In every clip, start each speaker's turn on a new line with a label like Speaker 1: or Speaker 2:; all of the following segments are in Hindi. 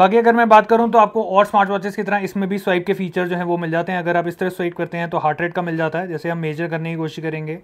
Speaker 1: बाकी अगर मैं बात करूं तो आपको और स्मार्ट वॉचेस की तरह इसमें भी स्वाइप के फीचर जो हैं वो मिल जाते हैं अगर आप इस तरह स्वाइप करते हैं तो हार्ट रेट का मिल जाता है जैसे हम मेजर करने की कोशिश करेंगे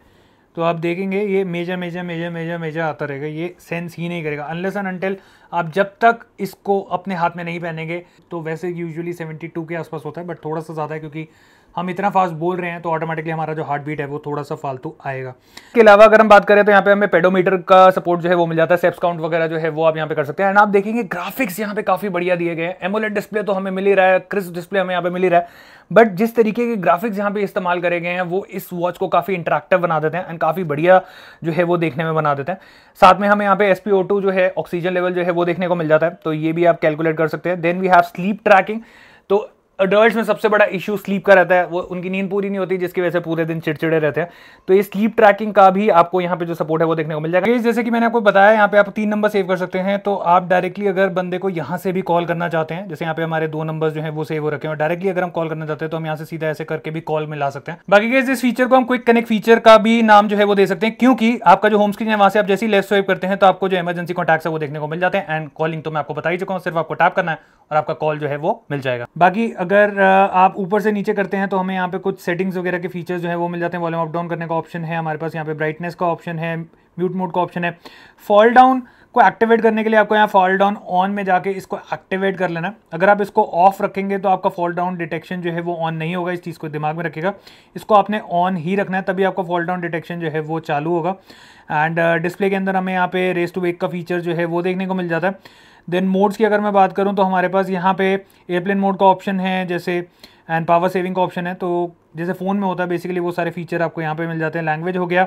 Speaker 1: तो आप देखेंगे ये major major major major major आता रहेगा ये सेंस ही नहीं करेगा अनलेस एंड अनटिल आप जब तक इसको अपने हाथ में नहीं पहनेंगे तो वैसे यूजुअली 72 के आसपास होता है बट थोड़ा सा ज़्यादा है क्योंकि हम इतना फास्ट बोल रहे हैं तो ऑटोमेटिकली हमारा जो हार्ट बीट है वो थोड़ा सा फालतू आएगा इसके अलावा अगर हम बात करें तो यहाँ पे हमें पेडोमीटर का सपोर्ट जो है वो मिल जाता है सेप्स काउंट वगैरह जो है वो आप यहाँ पे कर सकते हैं एंड आप देखेंगे ग्राफिक्स यहाँ पे काफी बढ़िया दिए गए हैं एमोलेट डिस्प्ले तो हमें मिल ही रहा है क्रिस्प डिस्प्ले हमें यहाँ पे मिल ही रहा है बट जिस तरीके के ग्राफिक्स यहाँ पे इस्तेमाल करे गए हैं वो इस वॉच को काफी इंटरेक्टिव बना देते हैं एंड काफी बढ़िया जो है वो देखने में बना देते हैं साथ में हमें यहाँ पे एसपीओ जो है ऑक्सीजन लेवल जो है वो देखने को मिल जाता है तो ये भी आप कैलकुलेट कर सकते हैं then we have sleep tracking तो अडल्ट में सबसे बड़ा इशू स्लीप का रहता है वो उनकी नींद पूरी नहीं होती जिसकी वजह से पूरे दिन चिड़चिड़े रहते हैं तो ये स्लीप ट्रैकिंग का भी आपको यहाँ पे जो सपोर्ट है वो देखने को मिल जाएगा जैसे कि मैंने आपको बताया यहाँ पे आप तीन नंबर सेव कर सकते हैं तो आप डायरेक्टली अगर बंदे को यहाँ से भी कॉल करना चाहते हैं जैसे यहाँ पे हमारे दो नंबर जो है वो सेव हो रखे हैं डायरेक्टली अगर हम कॉल करना चाहते हैं तो हम यहाँ से सीधा ऐसे करके भी कॉल में ला सकते हैं बाकी कैसे इस फीचर को हम क्विक कनेक्ट फीचर का भी नाम जो है वो दे सकते हैं क्योंकि आपका जो होम स्क्रीन है वहाँ से आप जैसे ही लेफ्ट स्वेप करते हैं तो आपको जो इमरजेंसी कॉन्टैक्ट है वो देखने को मिल जाते हैं एंड कॉलिंग तो मैं आपको बता ही चुका हूँ सिर्फ आपको टैप करना है और आपका कॉल जो है वो मिल जाएगा बाकी अगर आप ऊपर से नीचे करते हैं तो हमें यहाँ पे कुछ सेटिंग्स वगैरह के फीचर्स जो है वो मिल जाते हैं वॉल्यूम अप डाउन करने का ऑप्शन है हमारे पास यहाँ पे ब्राइटनेस का ऑप्शन है म्यूट मोड का ऑप्शन है फॉल डाउन को एक्टिवेट करने के लिए आपको यहाँ फॉल डाउन ऑन में जाके इसको एक्टिवेट कर लेना अगर आप इसको ऑफ रखेंगे तो आपका फॉल डाउन डिटेक्शन जो है वो ऑन नहीं होगा इस चीज़ को दिमाग में रखेगा इसको आपने ऑन ही रखना है तभी आपका फॉल डाउन डिटेक्शन जो है वो चालू होगा एंड डिस्प्ले के अंदर हमें यहाँ पे रेस टू वेक का फीचर जो है वो देखने को मिल जाता है देन मोड्स की अगर मैं बात करूँ तो हमारे पास यहाँ पे एयरप्लेन मोड का ऑप्शन है जैसे एंड पावर सेविंग का ऑप्शन है तो जैसे फ़ोन में होता है बेसिकली वो सारे फीचर आपको यहाँ पे मिल जाते हैं लैंग्वेज हो गया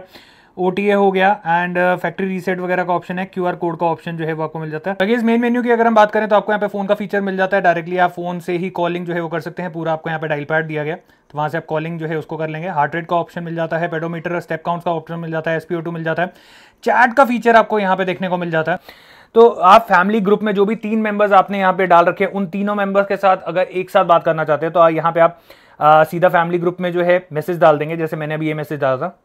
Speaker 1: ओ हो गया एंड फैक्ट्री रीसेट वगैरह का ऑप्शन है क्यू कोड का ऑप्शन जो है वो आपको मिल जाता है इस मेन मेन्यू की अगर हम बात करें तो आपको यहाँ पे फोन का फीचर मिल जाता है डायरेक्टली आप फोन से ही कॉलिंग जो है वो कर सकते हैं पूरा आपको यहाँ पे डायल पैड दिया गया तो वहाँ से आप कॉलिंग जो है उसको कर लेंगे हार्ट रेट का ऑप्शन मिल जाता है पेडोमीटर स्टेप काउंट का ऑप्शन मिल जाता है एसपीओ मिल जाता है चैट का फीचर आपको यहाँ पे देखने को मिल जाता है तो आप फैमिली ग्रुप में जो भी तीन मेंबर्स आपने यहाँ पे डाल रखे हैं उन तीनों मेंबर्स के साथ अगर एक साथ बात करना चाहते हैं तो यहाँ पे आप आ, सीधा फैमिली ग्रुप में जो है मैसेज डाल देंगे जैसे मैंने अभी ये मैसेज डाला था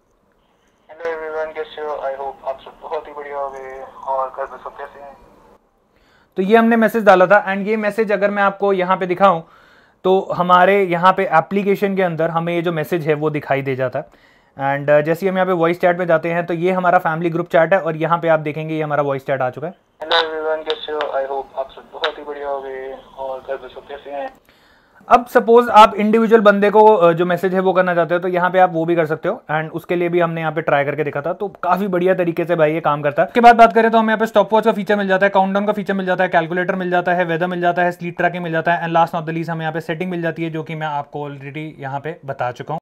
Speaker 1: तो ये हमने मैसेज डाला था एंड ये मैसेज अगर मैं आपको यहाँ पे दिखाऊं तो हमारे यहाँ पे एप्लीकेशन के अंदर हमें ये जो मैसेज है वो दिखाई दे जाता है एंड जैसे हम यहाँ पे वॉइस चैट में जाते हैं तो ये हमारा फैमिली ग्रुप चैट है और यहाँ पे आप देखेंगे ये हमारा वॉइस चैट आ चुका है अब सपोज आप इंडिविजुअल बंदे को जो मैसेज है वो करना चाहते हो तो यहाँ पे आप वो भी कर सकते हो एंड उसके लिए भी हमने यहाँ पे ट्राई करके देखा था तो काफी बढ़िया तरीके से भाई ये काम करता है उसके बाद बात करें तो हमें यहाँ पे स्टॉप वॉच का फीचर मिल जाता है काउंटडाउन का फीचर मिल जाता है कैलकुलेटर मिल जाता है वेदर मिल जाता है स्लीप ट्रैकिंग मिल जाता है and last of the least हमें यहाँ पे सेटिंग मिल जाती है जो कि मैं आपको ऑलरेडी यहाँ पे बता चुका हूँ